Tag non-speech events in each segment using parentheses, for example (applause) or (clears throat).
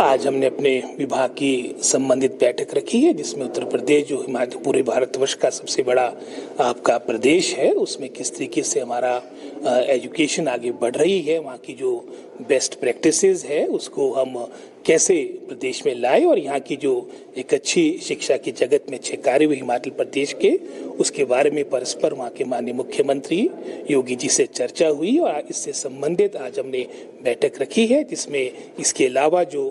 आज हमने अपने विभाग की संबंधित बैठक रखी है जिसमें उत्तर प्रदेश जो हिमाचल पूरे भारतवर्ष का सबसे बड़ा आपका प्रदेश है उसमें किस तरीके से हमारा एजुकेशन आगे बढ़ रही है वहाँ की जो बेस्ट प्रैक्टिसेस है उसको हम कैसे प्रदेश में लाए और यहाँ की जो एक अच्छी शिक्षा की जगत में अच्छे कार्य हुए हिमाचल प्रदेश के उसके बारे में परस्पर वहाँ के माननीय मुख्यमंत्री योगी जी से चर्चा हुई और इससे संबंधित आज हमने बैठक रखी है जिसमें इसके अलावा जो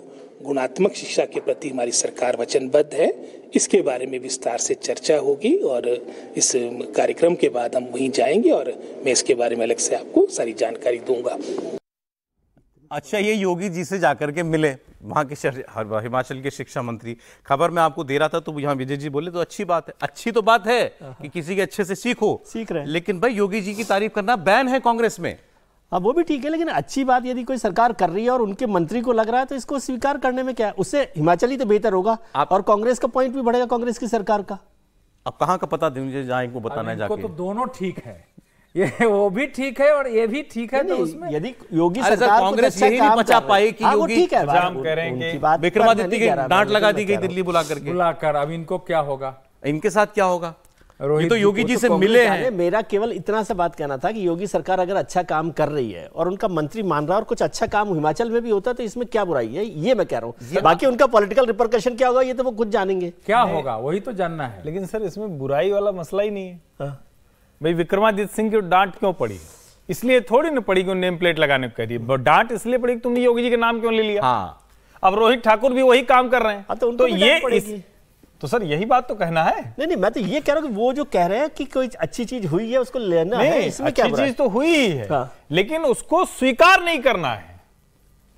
गुणात्मक शिक्षा के प्रति हमारी सरकार वचनबद्ध है इसके बारे में विस्तार से चर्चा होगी और इस कार्यक्रम के बाद हम वहीं जाएंगे और मैं इसके बारे में अलग से आपको सारी जानकारी दूंगा अच्छा ये योगी जी से जाकर के मिले वहाँ के हिमाचल के शिक्षा मंत्री खबर में आपको दे रहा था तो यहाँ विजय जी बोले तो अच्छी बात है अच्छी तो बात है हाँ, हाँ। कि किसी के अच्छे से सीखो सीख रहे लेकिन भाई योगी जी की तारीफ करना बैन है कांग्रेस में अब हाँ, वो भी ठीक है लेकिन अच्छी बात यदि कोई सरकार कर रही है और उनके मंत्री को लग रहा है तो इसको स्वीकार करने में क्या है उससे हिमाचल ही तो बेहतर होगा और कांग्रेस का पॉइंट भी बढ़ेगा कांग्रेस की सरकार का अब कहाँ का पता देंगे जाए इनको बताना जाके तो दोनों ठीक है ये (laughs) वो भी ठीक है और ये भी ठीक है तो उसमें यदि योगी सरकार कांग्रेस यही नहीं बचा पाई कि हाँ, योगी ठीक करेंगे विक्रमादित्य की डांट लगा दी गई दिल्ली बुला करके बुलाकर अब इनको क्या होगा इनके साथ क्या होगा ये तो योगी जी तो से मिले हैं मेरा केवल इतना सा बात कहना था कि योगी सरकार अगर अच्छा काम कर रही है और उनका मंत्री मान रहा है और कुछ अच्छा काम हिमाचल में भी होता है तो इसमें क्या बुराई है ये मैं कह रहा हूँ बाकी उनका पॉलिटिकल रिपरकशन क्या होगा ये तो वो खुद जानेंगे क्या होगा वही तो जानना है लेकिन सर इसमें बुराई वाला मसला ही नहीं है हाँ। भाई विक्रमादित्य सिंह की डांट क्यों पड़ी इसलिए थोड़ी ना पड़ी कि नेम प्लेट लगाने को कह दिए डांट इसलिए पड़ी तुमने योगी जी के नाम क्यों ले लिया हाँ अब रोहित ठाकुर भी वही काम कर रहे हैं हाँ, तो, तो ये इस... तो सर यही बात तो कहना है नहीं नहीं मैं तो ये कह रहा हूँ वो जो कह रहे हैं कि कोई अच्छी चीज हुई है उसको लेना है इसमें अच्छी चीज तो हुई है हाँ। लेकिन उसको स्वीकार नहीं करना है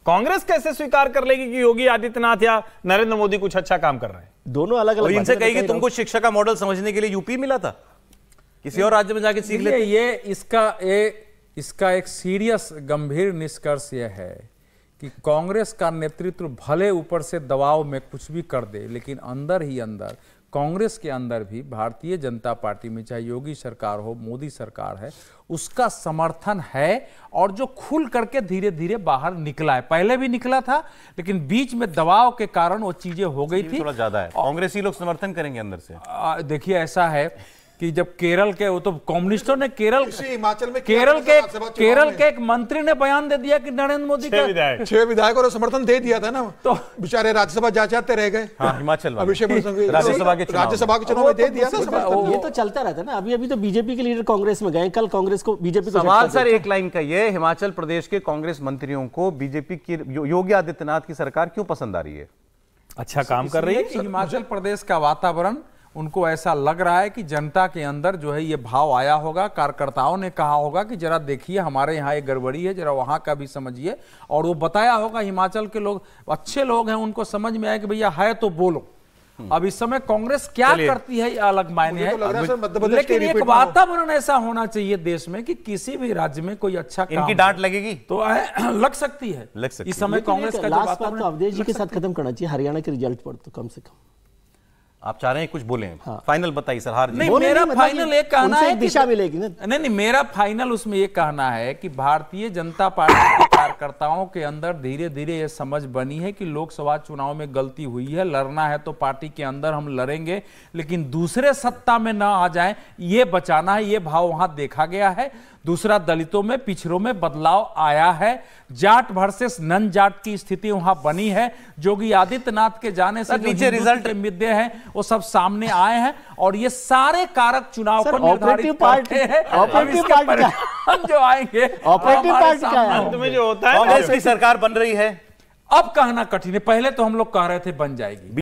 कांग्रेस कैसे स्वीकार कर लेगी कि योगी आदित्यनाथ या नरेंद्र मोदी कुछ अच्छा काम कर रहे हैं दोनों अलग अलग इनसे कहेगी तुमको शिक्षा का मॉडल समझने के लिए यूपी मिला था किसी और राज्य में जाके सीख लेते ये इसका ए, इसका एक सीरियस गंभीर निष्कर्ष यह है कि कांग्रेस का नेतृत्व भले ऊपर से दबाव में कुछ भी कर दे लेकिन अंदर ही अंदर कांग्रेस के अंदर भी भारतीय जनता पार्टी में चाहे योगी सरकार हो मोदी सरकार है उसका समर्थन है और जो खुल करके धीरे धीरे बाहर निकला है पहले भी निकला था लेकिन बीच में दबाव के कारण वो चीजें हो गई थी थोड़ा ज्यादा है कांग्रेसी लोग समर्थन करेंगे अंदर से देखिए ऐसा है कि जब केरल के वो तो कम्युनिस्टों ने केरल हिमाचल में केरल के केरल के एक मंत्री ने बयान दे दिया कि नरेंद्र मोदी का छह विधायकों ने समर्थन दे दिया था ना तो बेचारे राज्यसभा जा जाते रह गए हाँ, हिमाचल राज्यसभा के राज्यसभा के चुनाव में दे तो दिया ये तो चलता रहता ना अभी अभी तो बीजेपी के लीडर कांग्रेस में गए कल कांग्रेस को बीजेपी सवाल सर एक लाइन का ये हिमाचल प्रदेश के कांग्रेस मंत्रियों को बीजेपी की योगी आदित्यनाथ की सरकार क्यों पसंद आ रही है अच्छा काम कर रही है हिमाचल प्रदेश का वातावरण उनको ऐसा लग रहा है कि जनता के अंदर जो है ये भाव आया होगा कार्यकर्ताओं ने कहा होगा कि जरा देखिए हमारे यहाँ ये गड़बड़ी है जरा वहाँ का भी समझिए और वो बताया होगा हिमाचल के लोग अच्छे लोग हैं उनको समझ में आया कि भैया है तो बोलो हम्म। अब इस समय कांग्रेस क्या करती है ये अलग मायने तो है लेकिन एक वातावरण ऐसा होना चाहिए देश में कि किसी भी राज्य में कोई अच्छा इनकी डांट लगेगी तो (clears throat) लग सकती है लग सकती इस समय कांग्रेस का तो अवधेश जी के साथ खत्म करना चाहिए हरियाणा के रिजल्ट पर तो कम से कम आप चाह रहे हैं कुछ बोले हाँ। फाइनल बताइए सर हार नहीं मेरा नहीं, फाइनल एक कहना है दिशा मिलेगी नहीं नहीं मेरा फाइनल उसमें ये कहना है कि भारतीय जनता पार्टी कार्यकर्ताओं के अंदर धीरे धीरे ये समझ बनी है कि लोकसभा चुनाव में गलती हुई है लड़ना है तो पार्टी के अंदर हम लड़ेंगे लेकिन दूसरे सत्ता में ना आ जाए ये बचाना है ये भाव वहां देखा गया है दूसरा दलितों में पिछड़ों में बदलाव आया है जाट वर्सेस नन जाट की स्थिति वहां बनी है जोगी आदित्यनाथ के जाने से नीचे रिजल्ट मुद्दे हैं वो सब सामने आए हैं और ये सारे कारक चुनाव को निर्धारित करते हैं जो आएंगे ऑपरेटिव पार्टी का है होता है कांग्रेस की सरकार बन रही है अब कहना कठिन है पहले तो हम लोग कह रहे थे बन जाएगी